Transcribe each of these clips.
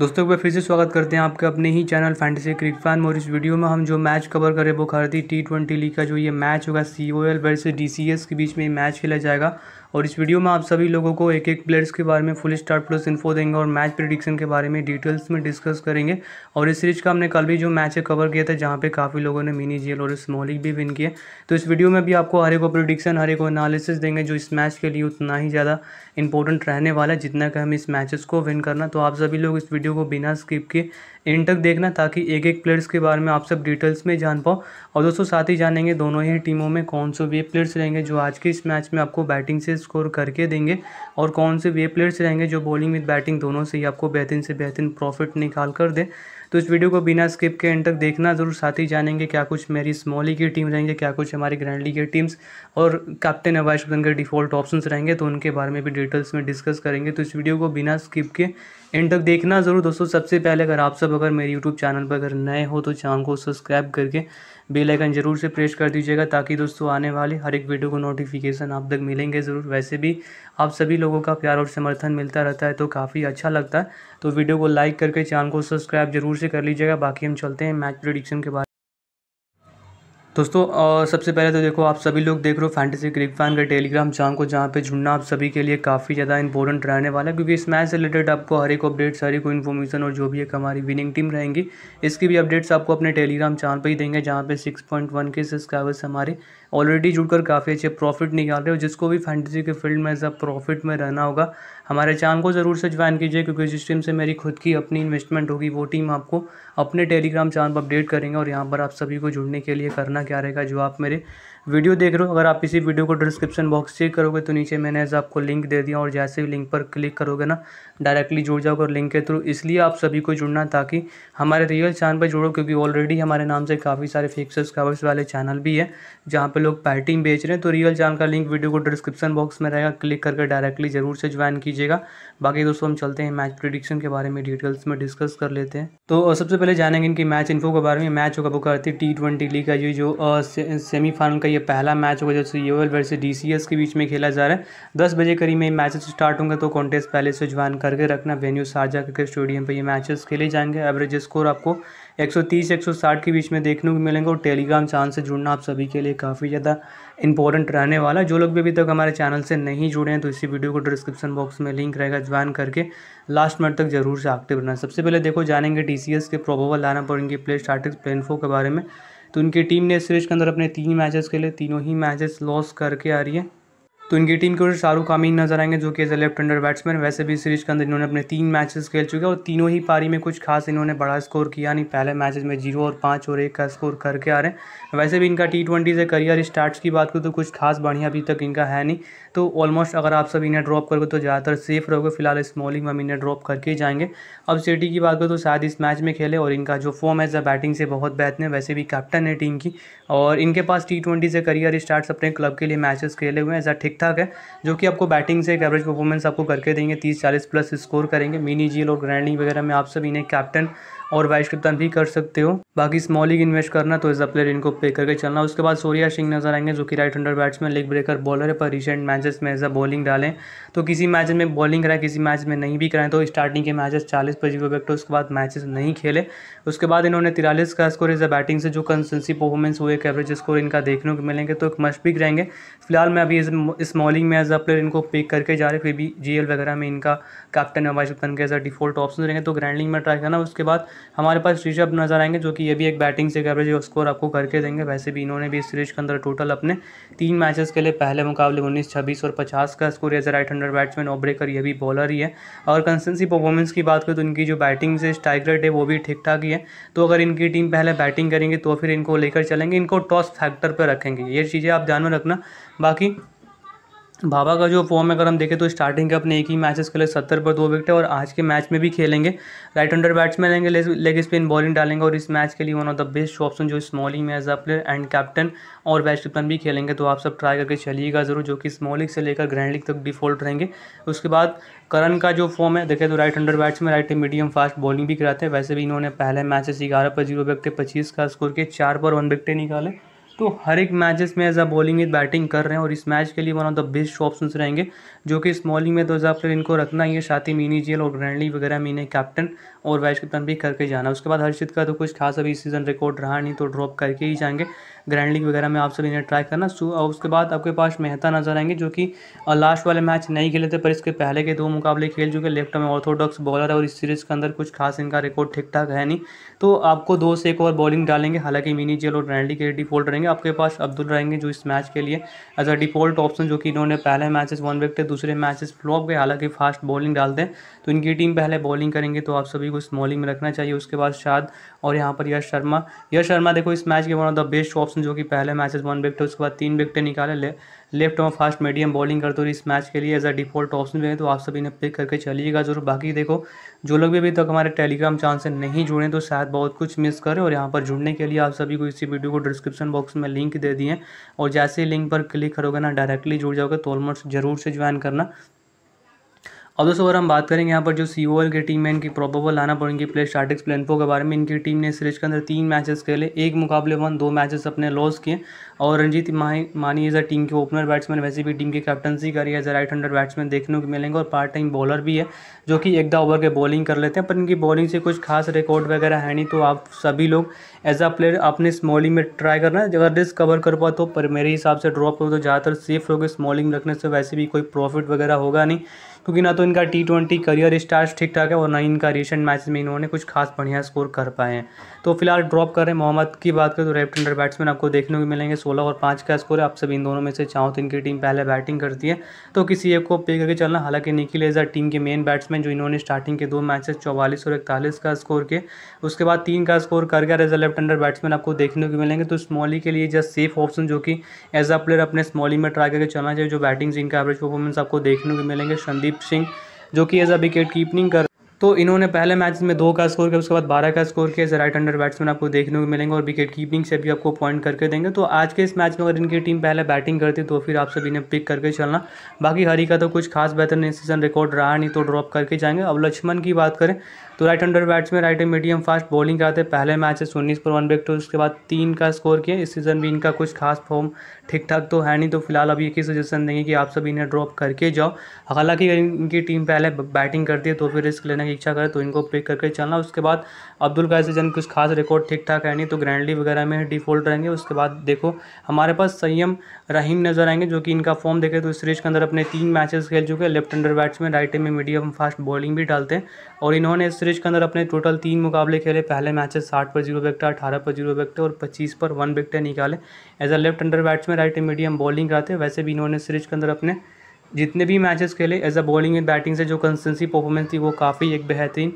दोस्तों एक फिर से स्वागत करते हैं आपके अपने ही चैनल फैंटेसी क्रिक फैन और इस वीडियो में हम जो मैच कवर करें वो खरीदी टी ट्वेंटी लीग का जो ये मैच होगा C O L versus D C S के बीच में ये मैच खेला जाएगा और इस वीडियो में आप सभी लोगों को एक एक प्लेयर्स के बारे में फुल स्टार्ट प्लस इन्फो देंगे और मैच प्रिडिक्शन के बारे में डिटेल्स में डिस्कस करेंगे और इस सीरीज का हमने कल भी जो मैच है कवर किया था जहाँ पे काफ़ी लोगों ने मिनी जेल और स्मॉलिक भी विन किए तो इस वीडियो में भी आपको हर एक प्रिडिक्शन हर एक एनालिसिस देंगे जो इस मैच के लिए उतना ही ज़्यादा इंपॉर्टेंट रहने वाला है जितना कि हम इस मैचेस को विन करना तो आप सभी लोग इस वीडियो को बिना स्किप के इन तक देखना ताकि एक एक प्लेयर्स के बारे में आप सब डिटेल्स में जान पाओ और दोस्तों साथ ही जानेंगे दोनों ही टीमों में कौन से वे प्लेयर्स रहेंगे जो आज के इस मैच में आपको बैटिंग से स्कोर करके देंगे और कौन से वे प्लेयर्स रहेंगे जो बॉलिंग विद बैटिंग दोनों से ही आपको बेहतरीन से बेहतरीन प्रॉफिट निकाल कर दे तो इस वीडियो को बिना स्किप के एंड तक देखना जरूर साथ ही जानेंगे क्या कुछ मेरी स्मॉली की टीम रहेंगे क्या कुछ हमारी ग्रैंड लीग की टीम्स और कैप्टन अवाज के डिफॉल्ट ऑप्शंस रहेंगे तो उनके बारे में भी डिटेल्स में डिस्कस करेंगे तो इस वीडियो को बिना स्किप के एंड तक देखना ज़रूर दोस्तों सबसे पहले अगर आप सब अगर मेरे यूट्यूब चैनल पर अगर नए हो तो चैनल को सब्सक्राइब करके बेल आइकन जरूर से प्रेस कर दीजिएगा ताकि दोस्तों आने वाले हर एक वीडियो को नोटिफिकेशन आप तक मिलेंगे ज़रूर वैसे भी आप सभी लोगों का प्यार और समर्थन मिलता रहता है तो काफ़ी अच्छा लगता है तो वीडियो को लाइक करके चैनल को सब्सक्राइब जरूर से कर लीजिएगा बाकी हम चलते हैं मैच प्रोडिक्शन के बारे दोस्तों सबसे पहले तो देखो आप सभी लोग देख रहे हो फैंटेसी क्रिक फैन का टेलीग्राम चैनल को जहाँ पे जुड़ना आप सभी के लिए काफ़ी ज़्यादा इंपॉर्टेंट रहने वाला है क्योंकि इस मैच से रिलेटेड आपको हर एक अपडेट्स हर एक इन्फॉर्मेशन और जो भी एक हमारी विनिंग टीम रहेंगी इसकी भी अपडेट्स आपको अपने टेलीग्राम चैनल पर ही देंगे जहाँ पे सिक्स पॉइंट वन के सब्सक्राइबर्स हमारे ऑलरेडी जुड़कर काफ़ी अच्छे प्रॉफिट निकाल रहे हो जिसको भी फैंटेसी के फील्ड में सब प्रॉफिट में रहना होगा हमारे चैनल को ज़रूर से ज्वाइन कीजिए क्योंकि जिस टीम से मेरी खुद की अपनी इन्वेस्टमेंट होगी वो टीम आपको अपने टेलीग्राम चैनल पर अपडेट करेंगे और यहाँ पर आप सभी को जुड़ने के लिए करना क्या रहेगा जो आप मेरे वीडियो देख रहे हो अगर आप इसी वीडियो को डिस्क्रिप्शन बॉक्स चेक करोगे तो नीचे मैंने ऐसा आपको लिंक दे दिया और जैसे भी लिंक पर क्लिक करोगे ना डायरेक्टली जुड़ जाओगे और लिंक के थ्रू इसलिए आप सभी को जुड़ना ताकि हमारे रियल चैनल पर जुड़ो क्योंकि ऑलरेडी हमारे नाम से काफ़ी सारे फेक सब्सक्राइबर्स वाले चैनल भी है जहाँ पर लोग पैटिंग बेच रहे हैं तो रियल चैनल का लिंक वीडियो को डिस्क्रिप्शन बॉक्स में रहेगा क्लिक करके डायरेक्टली ज़रूर से ज्वाइन कीजिएगा बाकी दोस्तों हम चलते हैं मैच प्रिडिक्शन के बारे में डिटेल्स में डिस्कस कर लेते हैं तो सबसे पहले जानेंगे इनकी मैच इन्फो के बारे में मैच होगा वो करती टी ट्वेंटी लीग का ये जो सेमीफाइनल का ये ये पहला मैच होगा जैसे एल वर्सेज डी के बीच में खेला जा रहा है दस बजे करीब में मैचेस स्टार्ट होंगे तो कॉन्टेस्ट पहले से ज्वाइन करके रखना वेन्यू शारजा क्रिकेट स्टेडियम पर ये मैचेस खेले जाएंगे एवरेज स्कोर आपको 130 160 के बीच में देखने को मिलेंगे और टेलीग्राम चैनल से जुड़ना आप सभी के लिए काफ़ी ज़्यादा इंपॉर्टेंट रहने वाला जो लोग भी अभी तक हमारे चैनल से नहीं जुड़े हैं तो इसी वीडियो को डिस्क्रिप्शन बॉक्स में लिंक रहेगा ज्वाइन करके लास्ट मिनट तक जरूर से एक्टिव रहना सबसे पहले देखो जानेंगे टी के प्रोबोबल लाना पड़ेंगे प्ले स्टार्टिक्स प्लेनफो के बारे में तो उनकी टीम ने सीरीज के अंदर अपने तीन मैचेस के लिए तीनों ही मैचेस लॉस करके आ रही है तो इनकी टीम के ओर शाहरुख आमीन नजर आएंगे जो कि as a left hander batsman वैसे भी सीरीज के अंदर इन्होंने अपने तीन मैचेस खेल चुके हैं और तीनों ही पारी में कुछ खास इन्होंने बड़ा स्कोर किया नहीं पहले मैचेस में जीरो और पाँच और एक का स्कोर करके आ रहे हैं वैसे भी इनका टी ट्वेंटी से करियर स्टार्ट्स की बात करूँ तो कुछ खास बढ़िया अभी तक इनका है नहीं तो ऑलमोस्ट अगर आप सब इन्हें ड्रॉप करोगे तो ज़्यादातर सेफ रहोगे फिलहाल स्मॉलिंग में हम इन्हें ड्रॉप करके ही जाएंगे अब सिटी की बात करूँ तो शायद इस मैच में खेले और इनका जो फॉर्म है बैटिंग से बहुत बेहतर है वैसे भी कैप्टन है टीम की और इनके पास टी ट्वेंटी से करियर स्टार्ट्स अपने क्लब के लिए मैचेस खेले हुए हैं एज अ ठीक ठाक है जो कि आपको बैटिंग से एक एवरेज परफॉर्मेंस आपको करके देंगे तीस चालीस प्लस स्कोर करेंगे मिनी जील और ग्रैंडिंग वगैरह में आप सब इन्हें कैप्टन और वाइस कप्तान भी कर सकते हो बाकी स्मॉलिंग इन्वेस्ट करना तो एज अ प्लेयर इनको पे करके चलना उसके बाद सोरिया सिंह नजर आएंगे जो कि right hander batsman leg breaker bowler है पर रिसेंट मैचेस में एज अ बॉलिंग डालें तो किसी मैच में बॉलिंग कराएं किसी मैच में नहीं भी कराएं तो स्टार्टिंग के मैचेस चालीस पर जीरो उसके बाद मैचेस नहीं खेले उसके बाद इन्होंने तिरालीस का स्कोर एज अ बैटिंग से जो कंसेंसी परफॉर्मेंस हुए एवरेज स्कोर इनका देखने को मिलेंगे तो एक मस्ट भी रहेंगे फिलहाल मैं अभी इस में एज अ प्लेयर इनको पिक करके जा रहे फिर भी जी वगैरह में इनका कैप्टन या वाइस कैप्टन के एज अ डिफॉल्ट ऑप्शन रहेंगे तो ग्रैंडिंग में ट्राई करना उसके बाद हमारे पास ऋषभ नज़र आएंगे जो कि ये भी एक बैटिंग से एवरेज स्कोर आपको करके देंगे वैसे भी इन्होंने भी इस सीरीज के अंदर टोटल अपने तीन मैचेस के लिए पहले मुकाबले उन्नीस छब्बीस और पचास का score as a right hundred batsman और ब्रेकर यह भी बॉलर ही है और कंसेंसी परफॉर्मेंस की बात करें तो इनकी जो बैटिंग से स्ट्राइक रेट है वो भी ठीक ठाक ही है तो अगर इनकी टीम पहले बैटिंग करेंगे तो फिर इनको लेकर चलेंगे इनको टॉस फैक्टर पर रखेंगे ये चीज़ें आप ध्यान में रखना बाकी बाबा का जो फॉर्म अगर हम देखें तो स्टार्टिंग के अपने एक ही मैचेस खेले सत्तर पर दो विकेट और आज के मैच में भी खेलेंगे राइट अंडर बैट्समैन लेंगे लेग स्पिन बॉलिंग डालेंगे और इस मैच के लिए one of the best option जो स्मॉलिंग में as a player and captain और कप्टन भी खेलेंगे तो आप सब ट्राई करके चलिएगा ज़रूर जो कि स्मॉलिंग से लेकर ग्रैंड लीग तक डिफॉल्ट रहेंगे उसके बाद करण का जो फॉर्म है देखें तो right under batsman right medium fast bowling भी कराते हैं वैसे भी इन्होंने पहले मैचेस ग्यारह पर जीरो विकेट पच्चीस का स्कोर के चार पर वन विकेटें निकाले तो हर एक मैचेस में as a bowling with batting कर रहे हैं और इस मैच के लिए one of the best option रहेंगे जो कि इस बॉलिंग में दो फिर इनको रखना ही है शाति मीनी जेल और ग्रैंडली वगैरह में इन्हें कैप्टन और वाइस कैप्टन भी करके जाना उसके बाद हर्षित का तो कुछ खास अभी सीजन रिकॉर्ड रहा नहीं तो ड्रॉप करके ही जाएंगे ग्रैंडलिंग वगैरह में आप सभी ने ट्राई करना सो उसके बाद आपके पास मेहता नजर आएंगे जो कि लास्ट वाले मैच नहीं खेले थे पर इसके पहले के दो मुकाबले खेल चुके लेफ्ट में ऑर्थोडॉक्स बॉलर है और इस सीरीज़ के अंदर कुछ खास इनका रिकॉर्ड ठीक ठाक है नहीं तो आपको दो से एक ओवर बॉलिंग डालेंगे हालांकि मिनी जेल और ग्रैंडली के डिफॉल्ट रहेंगे आपके पास अब्दुल रहेंगे जो इस मैच के लिए एज अ डिफॉल्ट ऑप्शन जो कि इन्होंने पहले मैचेस वन विकेट दूसरे मैचेस फ्लॉप गए हालांकि फास्ट बॉलिंग डालते हैं तो इनकी टीम पहले बॉलिंग करेंगे तो आप सभी को स्मॉलिंग में रखना चाहिए उसके बाद शाद और यहाँ पर यश शर्मा यश शर्मा देखो इस मैच के one of the best option उसने जो कि पहले मैचेस वन विकेट उसके बाद तीन विकेटें निकाले ले लेफ्ट और फास्ट मीडियम बॉलिंग करते हुए इस मैच के लिए एज अ डिफॉल्ट ऑप्शन भी है तो आप सभी ने पिक करके चलिएगा जरूर बाकी देखो जो लोग भी अभी तक हमारे टेलीग्राम चैनल से नहीं जुड़े तो शायद बहुत कुछ मिस करें और यहाँ पर जुड़ने के लिए आप सभी को इसी वीडियो को डिस्क्रिप्शन बॉक्स में लिंक दे दिए और जैसे ही लिंक पर क्लिक करोगे ना डायरेक्टली जुड़ जाओगे तो ऑलमोस्ट जरूर से ज्वाइन करना और दोस्तों अगर हम बात करेंगे यहाँ पर जो सी की टीम है इनकी प्रोबेबल आना पड़ेंगे प्ले स्टार्टिक्स प्लेनपो के बारे में इनकी टीम ने सीरीज के अंदर तीन मैचेस खेले एक मुकाबले वन दो मैचेस अपने लॉस किए और रंजीत मानी एज अ टीम के ओपनर बैट्समैन वैसे भी टीम की कैप्टनसी करी as a right hander batsman देखने को मिलेंगे और पार्ट टाइम बॉलर भी है जो कि एक दा ओवर के बॉलिंग कर लेते हैं पर इनकी बॉलिंग से कुछ खास रिकॉर्ड वगैरह है नहीं तो आप सभी लोग एज अ प्लेयर अपने स्मॉलिंग में ट्राई करना है अगर रिस्क कवर कर पाओ तो पर मेरे हिसाब से ड्रॉप हो तो ज़्यादातर सेफ रहोगे स्मॉलिंग रखने से वैसे भी कोई प्रॉफिट वगैरह होगा नहीं क्योंकि ना तो इनका टी ट्वेंटी करियर स्टार्ट ठीक ठाक है और ना इनका रिसेंट मैच में इन्होंने कुछ खास बढ़िया स्कोर कर पाए हैं तो फिलहाल ड्रॉप कर रहे हैं मोहम्मद की बात करें तो लेफ्ट हैंडर बैट्समैन आपको देखने को मिलेंगे सोलह और पाँच का स्कोर है आप सभी इन दोनों में से चाहो तो इनकी टीम पहले बैटिंग करती है तो किसी एक को पे करके चलना हालांकि निकी लेजर टीम के मेन बैट्समैन जो इन्होंने स्टार्टिंग के दो मैचेस चौवालीस और इकतालीस का स्कोर के उसके बाद तीन का स्कोर कर गया as a left hander batsman आपको देखने को मिलेंगे तो स्मॉली e के लिए जस्ट सेफ ऑप्शन जो कि एज अ प्लेयर अपने स्मॉली e में ट्राई करके चलना चाहिए जो बैटिंग सिंह का एवरेज परफॉर्मेंस आपको देखने को मिलेंगे संदीप सिंह जो कि एज अ विकेट कीपनिंग कर तो इन्होंने पहले मैच में दो का स्कोर किया उसके बाद बारह का स्कोर किया राइट हंडर बैट्समैन आपको देखने को मिलेंगे और विकेट कीपिंग से भी आपको पॉइंट करके देंगे तो आज के इस मैच में अगर इनकी टीम पहले बैटिंग करती तो फिर आप सभी ने पिक करके चलना बाकी हरी का तो कुछ खास बेहतर नहीं सीजन रिकॉर्ड रहा नहीं तो ड्रॉप करके जाएंगे अब लक्ष्मण की बात करें तो right hander batsman right medium fast bowling कराते पहले मैच है उन्नीस पर वन बेक टू उसके बाद तीन का स्कोर किया इस सीज़न भी इनका कुछ खास फॉर्म ठीक ठाक तो है नहीं तो फिलहाल अभी एक ही सजेशन देंगे कि आप सभी इन्हें ड्रॉप करके जाओ हालांकि इनकी टीम पहले बैटिंग करती है तो फिर रिस्क लेने की इच्छा करे तो इनको पिक करके चलना उसके बाद अब्दुल का सजन कुछ खास रिकॉर्ड ठीक ठाक है नहीं तो ग्रैंडली वगैरह में डिफॉल्ट रहेंगे उसके बाद देखो हमारे पास संयम रहीम नजर आएंगे जो कि इनका फॉर्म देखे तो सीरीज के अंदर अपने तीन मैचेस खेल चुके हैं लेफ्ट अंडर बैट्समैन राइट में मीडियम फास्ट बॉलिंग भी डालते हैं और इन्होंने इस सीरीज के अंदर अपने टोटल तीन मुकाबले खेले पहले मैचेस साठ पर जीरो विकटे अठारह पर जीरो विकटे और पच्चीस पर वन विकटे निकाले as a left under batsman right medium bowling कराते हैं वैसे भी इन्होंने सीरीज के अंदर अपने जितने भी मैचेस खेले as a bowling and batting से जो कंसिस्टेंसी परफॉर्मेंस थी वो काफ़ी एक बेहतरीन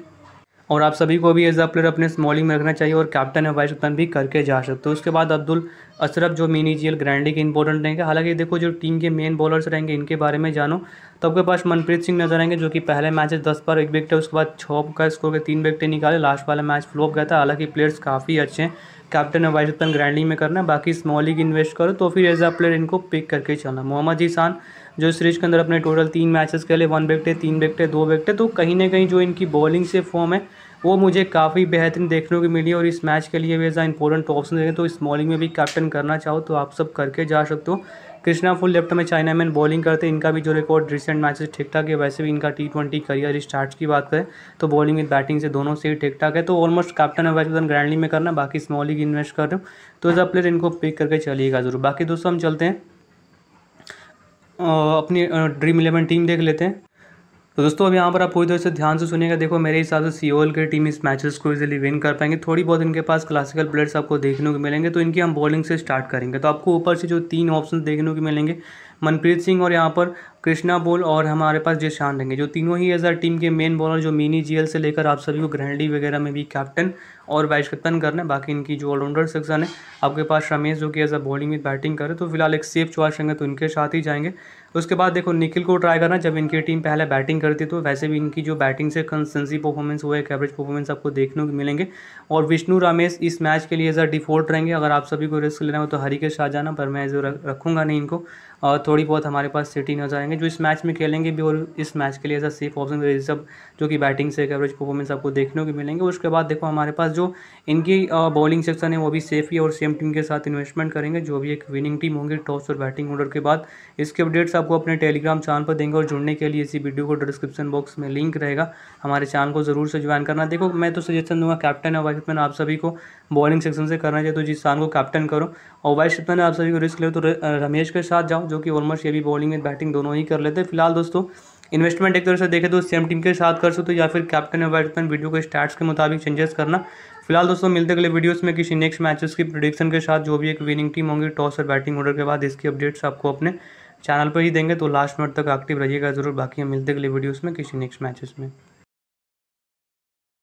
और आप सभी को भी एज अ प्लेयर अपने स्मॉलिंग में रखना चाहिए और कैप्टन है वाइस कैप्टन भी करके जा सकते हो उसके बाद अब्दुल अशरफ जो मिनी जी एल ग्रैंडी के इंपॉर्टेंट रहेंगे हालांकि देखो जो टीम के मेन बॉलर्स रहेंगे इनके बारे में जानो तो आपके पास मनप्रीत सिंह नजर आएंगे जो कि पहले मैच दस पर एक विकेट है उसके बाद छः का स्कोर के तीन विकेटें निकाले लास्ट वाला मैच फ्लोप गया था हालांकि प्लेयर्स काफ़ी अच्छे हैं कैप्टन है वाइस कैप्टन ग्रैंडिंग में करना है बाकी स्मॉल लीग इन्वेस्ट करो तो फिर एज अ प्लेयर इनको पिक करके चलना मोहम्मद ईसान जो सीरीज के अंदर अपने टोटल तीन मैचेस खेले वन विकटे तीन विकटे दो विकटे तो कहीं ना कहीं जो इनकी बॉलिंग से फॉर्म है वो मुझे काफ़ी बेहतरीन देखने को मिली और इस मैच के लिए भी एज इंपॉर्टेंट ऑप्शन देखें तो इस में भी कैप्टन करना चाहो तो आप सब करके जा सकते हो कृष्णा फुल लेफ्ट में चाइना मैन बॉलिंग करते हैं इनका भी जो रिकॉर्ड रिसेंट मैचेस ठीक ठाक है वैसे भी इनका टी ट्वेंटी करियर स्टार्ट की बात करें तो बॉलिंग विद बैटिंग से दोनों से ही ठीक ठाक है तो ऑलमोस्ट कैप्टन है वैसे ग्रैंडली में करना बाकी स्मॉल लीग इन्वेस्ट कर रहे हो तो एज अ प्लेयर इनको पिक करके चलिएगा जरूर बाकी दोस्तों हम चलते हैं अपनी ड्रीम इलेवन टीम देख लेते हैं तो दोस्तों अब यहाँ पर आप पूरी तरह से ध्यान से सुनिएगा देखो मेरे हिसाब से सीओल की टीम इस मैचेस को इजीली विन कर पाएंगे थोड़ी बहुत इनके पास क्लासिकल प्लेयर्स आपको देखने को मिलेंगे तो इनकी हम बॉलिंग से स्टार्ट करेंगे तो आपको ऊपर से जो तीन ऑप्शन देखने को मिलेंगे मनप्रीत सिंह और यहाँ पर कृष्णा बोल और हमारे पास जयशान रहेंगे जो तीनों ही एज आर टीम के मेन बॉलर जो मिनी जी से लेकर आप सभी को ग्रहणी वगैरह में भी कैप्टन और वाइस कैप्टन कर रहे बाकी इनकी जो ऑलराउंडर सेक्शन है आपके पास रमेश जो कि as a bowling with batting करें तो फिलहाल एक सेफ चॉइस रहेंगे तो इनके साथ ही जाएंगे उसके बाद देखो निखिल को ट्राई करना जब इनकी टीम पहले बैटिंग करती तो वैसे भी इनकी जो बैटिंग से कंसेंसी परफॉर्मेंस हुआ है एवरेज परफॉर्मेंस आपको देखने को मिलेंगे और विष्णु रामेश इस मैच के लिए एज अ डिफॉल्ट रहेंगे अगर आप सभी को रिस्क लेना हो तो हरी के साथ जाना पर मैं जो रखूँगा नहीं इनको और थोड़ी बहुत हमारे पास सिटी नजर आएंगे जो इस मैच में खेलेंगे भी और इस मैच के लिए ऐसा सेफ ऑप्शन सब जो कि बैटिंग से एवरेज परफॉर्मेंस आपको देखने को मिलेंगे उसके बाद देखो हमारे पास जो इनकी बॉलिंग सेक्शन है वो भी सेफ ही और सेम टीम के साथ इन्वेस्टमेंट करेंगे जो भी एक विनिंग टीम होंगी टॉस और बैटिंग ऑर्डर के बाद इसके अपडेट्स आपको अपने टेलीग्राम चैनल पर देंगे और जुड़ने के लिए इसी वीडियो को डिस्क्रिप्शन बॉक्स में लिंक रहेगा हमारे चैनल को ज़रूर से ज्वाइन करना देखो मैं तो सजेशन दूंगा कैप्टन और वाइसमैन आप सभी को बॉलिंग सेक्शन से करना चाहिए तो जिस शान को कैप्टन करो और वाइस वाइसमैन आप सभी को रिस्क ले तो रमेश के साथ जाओ जो कि ऑलमोस्ट ये भी बॉलिंग एंड बैटिंग दोनों ही कर लेते हैं फिलहाल दोस्तों इन्वेस्टमेंट एक तरह से देखे तो सेम टीम के साथ कर सकते हो तो या फिर कैप्टन या बैट्समैन वीडियो के स्टार्ट के मुताबिक चेंजेस करना फिलहाल दोस्तों मिलते अगले वीडियोस में किसी नेक्स्ट मैचेस की प्रोडिक्शन के साथ जो भी एक विनिंग टीम होंगी टॉस और बैटिंग ऑर्डर के बाद इसकी अपडेट्स आपको अपने चैनल पर ही देंगे तो लास्ट मिनट तक एक्टिव रहिएगा जरूर बाकी हम मिलते अगले वीडियोस में किसी नेक्स्ट मैचेस में